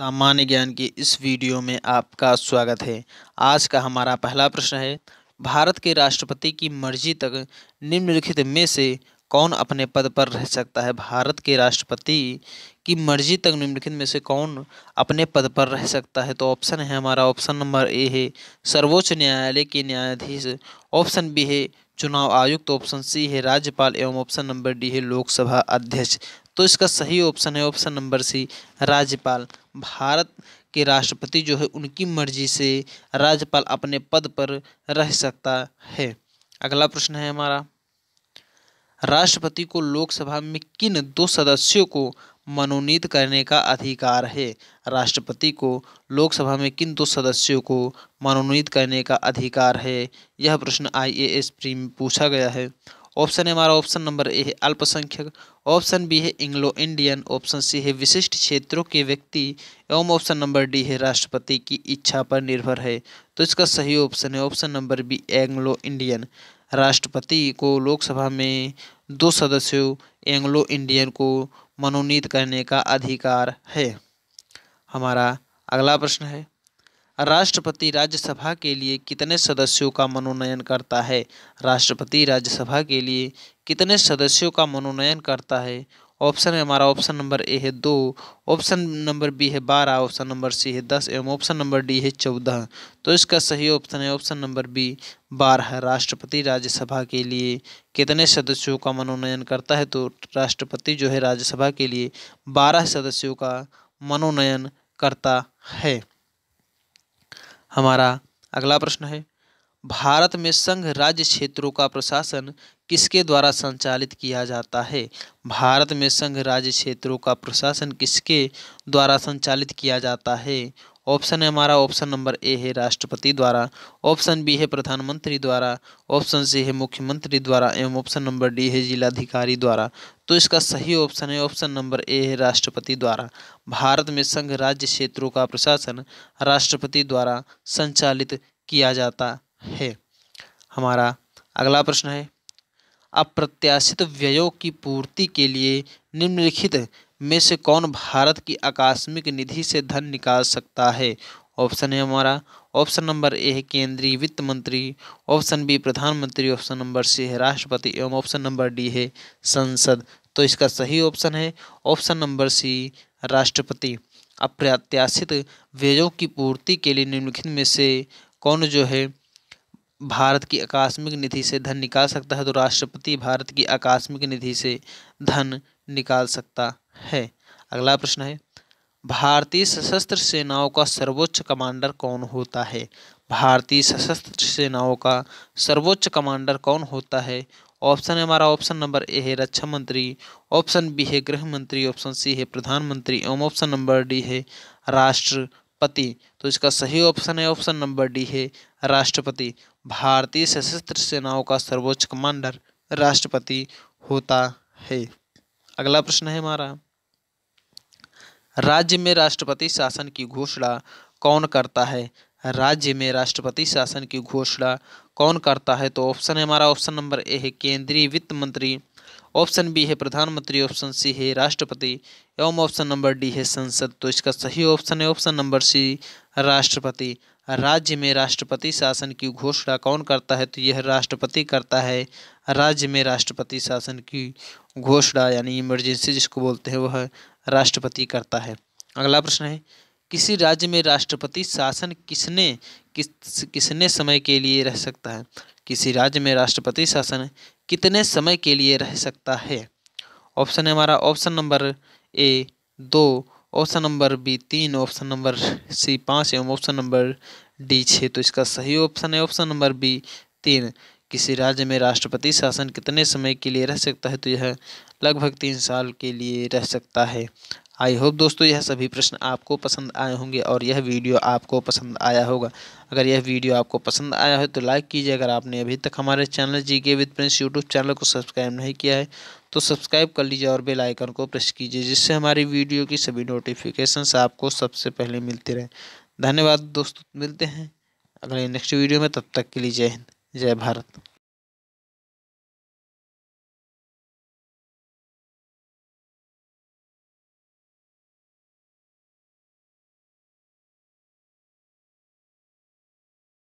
सामान्य ज्ञान की इस वीडियो में आपका स्वागत है आज का हमारा पहला प्रश्न है भारत के राष्ट्रपति की मर्जी तक निम्नलिखित में से कौन अपने पद पर रह सकता है भारत के राष्ट्रपति की मर्जी तक निम्नलिखित में से कौन अपने पद पर रह सकता है तो ऑप्शन है हमारा ऑप्शन नंबर ए है सर्वोच्च न्यायालय के न्यायाधीश ऑप्शन बी है चुनाव आयुक्त तो ऑप्शन सी है राज्यपाल एवं ऑप्शन नंबर डी है लोकसभा अध्यक्ष तो इसका सही ऑप्शन है ऑप्शन नंबर सी राज्यपाल भारत के राष्ट्रपति जो है उनकी मर्जी से राज्यपाल अपने पद पर रह सकता है अगला प्रश्न है हमारा राष्ट्रपति को लोकसभा में किन दो सदस्यों को मनोनीत करने का अधिकार है राष्ट्रपति को लोकसभा में किन दो सदस्यों को मनोनीत करने का अधिकार है यह प्रश्न आईएएस प्री में पूछा गया है ऑप्शन है हमारा ऑप्शन नंबर ए है अल्पसंख्यक ऑप्शन बी है इंग्लो इंडियन ऑप्शन सी है विशिष्ट क्षेत्रों के व्यक्ति एवं ऑप्शन नंबर डी है राष्ट्रपति की इच्छा पर निर्भर है तो इसका सही ऑप्शन है option number B Anglo Indian राष्ट्रपति को लोकसभा में दो सदस्यों एंग्लो इंडियन को मनोनीत करने का अधिकार है हमारा अगला प्रश्न है राष्ट्रपति राज्यसभा के लिए कितने सदस्यों का मनोनयन करता है राष्ट्रपति राज्यसभा के लिए कितने सदस्यों का मनोनयन करता है ऑप्शन में हमारा ऑप्शन नंबर ए है दो ऑप्शन नंबर बी है बारह ऑप्शन नंबर सी है दस एवं ऑप्शन नंबर डी है चौदह तो इसका सही ऑप्शन है ऑप्शन नंबर बी बारह राष्ट्रपति राज्यसभा के लिए कितने सदस्यों का मनोनयन करता है तो राष्ट्रपति जो है राज्यसभा के लिए बारह सदस्यों का मनोनयन करता है हमारा अगला प्रश्न है भारत में संघ राज्य क्षेत्रों का प्रशासन किसके द्वारा संचालित किया जाता है भारत में संघ राज्य क्षेत्रों का प्रशासन किसके द्वारा संचालित किया जाता है ऑप्शन है हमारा ऑप्शन नंबर ए है राष्ट्रपति द्वारा ऑप्शन बी है प्रधानमंत्री द्वारा ऑप्शन सी है मुख्यमंत्री द्वारा एवं ऑप्शन नंबर डी है जिलाधिकारी द्वारा तो इसका सही ऑप्शन है ऑप्शन नंबर ए है राष्ट्रपति द्वारा भारत में संघ राज्य क्षेत्रों का प्रशासन राष्ट्रपति द्वारा संचालित किया जाता है हमारा अगला प्रश्न है अप्रत्याशित व्ययों की पूर्ति के लिए निम्नलिखित में से कौन भारत की आकस्मिक निधि से धन निकाल सकता है ऑप्शन है हमारा ऑप्शन नंबर ए है केंद्रीय वित्त मंत्री ऑप्शन बी प्रधानमंत्री ऑप्शन नंबर सी है राष्ट्रपति एवं ऑप्शन नंबर डी है संसद तो इसका सही ऑप्शन है ऑप्शन नंबर सी राष्ट्रपति अप्रत्याशित व्ययों की पूर्ति के लिए निम्नलिखित में से कौन जो है भारत की आकस्मिक निधि से धन निकाल सकता है तो राष्ट्रपति भारत की आकस्मिक निधि से धन निकाल सकता है अगला प्रश्न है भारतीय सशस्त्र सेनाओं का सर्वोच्च कमांडर कौन होता है भारतीय सशस्त्र सेनाओं का सर्वोच्च कमांडर कौन होता है ऑप्शन है हमारा ऑप्शन नंबर ए है रक्षा मंत्री ऑप्शन बी है गृह मंत्री ऑप्शन सी है प्रधानमंत्री एवं ऑप्शन नंबर डी है राष्ट्रपति तो इसका सही ऑप्शन है ऑप्शन नंबर डी है राष्ट्रपति भारतीय सशस्त्र सेनाओं का सर्वोच्च कमांडर राष्ट्रपति होता है अगला प्रश्न है हमारा राज्य में राष्ट्रपति शासन की घोषणा कौन करता है राज्य में राष्ट्रपति शासन की घोषणा कौन करता है तो ऑप्शन है हमारा ऑप्शन नंबर ए है केंद्रीय वित्त मंत्री ऑप्शन बी है प्रधानमंत्री ऑप्शन सी है राष्ट्रपति एवं ऑप्शन नंबर डी है संसद तो इसका सही ऑप्शन है ऑप्शन नंबर सी राष्ट्रपति राज्य में राष्ट्रपति शासन की घोषणा कौन करता है तो यह राष्ट्रपति करता है राज्य में राष्ट्रपति शासन की घोषणा यानी इमरजेंसी जिसको बोलते हैं वह राष्ट्रपति करता है अगला प्रश्न है किसी राज्य में राष्ट्रपति शासन किसने किस किसने समय के लिए रह सकता है किसी राज्य में राष्ट्रपति शासन कितने समय के लिए रह सकता है ऑप्शन है हमारा ऑप्शन नंबर ए दो ऑप्शन नंबर बी तीन ऑप्शन नंबर सी पाँच एवं ऑप्शन नंबर डी छः तो इसका सही ऑप्शन है ऑप्शन नंबर बी तीन किसी राज्य में राष्ट्रपति शासन कितने समय के लिए रह सकता है तो यह लगभग तीन साल के लिए रह सकता है आई होप दोस्तों यह सभी प्रश्न आपको पसंद आए होंगे और यह वीडियो आपको पसंद आया होगा अगर यह वीडियो आपको पसंद आया है तो लाइक कीजिए अगर आपने अभी तक हमारे channel G K with Prince YouTube channel को सब्सक्राइब नहीं किया है तो सब्सक्राइब कर लीजिए और बेल आइकन को प्रेस कीजिए जिससे हमारी वीडियो की सभी नोटिफिकेशन आपको सबसे पहले मिलती रहे धन्यवाद दोस्तों मिलते हैं अगले नेक्स्ट वीडियो में तब तक के लिए जय हिंद जय भारत